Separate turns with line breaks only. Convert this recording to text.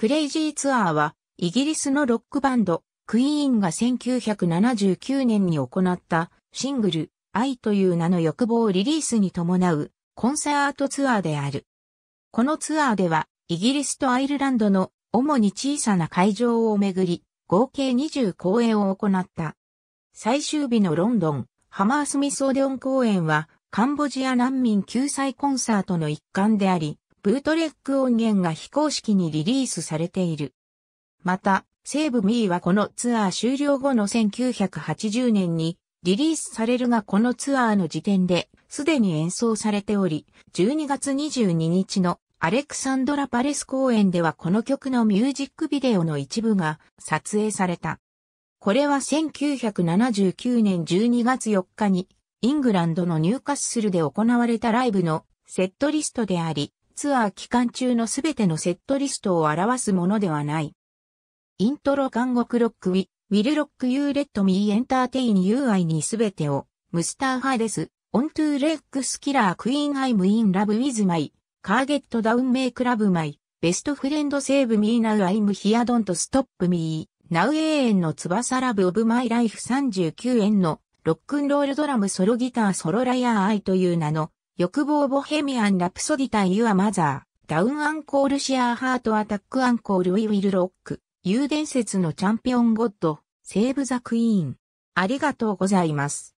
クレイジーツアーは、イギリスのロックバンド、クイーンが1979年に行ったシングル、愛という名の欲望をリリースに伴うコンサートツアーである。このツアーでは、イギリスとアイルランドの主に小さな会場をめぐり、合計20公演を行った。最終日のロンドン、ハマースミオーデオン公演は、カンボジア難民救済コンサートの一環であり、ブートレック音源が非公式にリリースされている。また、セーブ・ミーはこのツアー終了後の1980年にリリースされるがこのツアーの時点で、すでに演奏されており、12月22日のアレクサンドラ・パレス公演ではこの曲のミュージックビデオの一部が撮影された。これは1979年12月4日にイングランドのニューカッスルで行われたライブのセットリストであり、ツアー期間中のすべてのセットリストを表すものではない。イントロ監獄ロックウィ、ウィルロックユーレットミーエンターテインユーアイにすべてを、ムスターハーデス、オントゥーレックスキラークイーンアイムインラブウィズマイ、カーゲットダウンメイクラブマイ、ベストフレンドセーブミーナウアイムヒアドントストップミー、ナウエーエンの翼ラブオブマイライフ39円のロックンロールドラムソロギターソロライアーアイという名の欲望ボヘミアン・ラプソディイ・ユア・マザー、ダウン・アンコール・シアー・ハート・アタック・アンコール・ウィ・ウィル・ロック、有伝説のチャンピオン・ゴッド、セーブ・ザ・クイーン。ありがとうございます。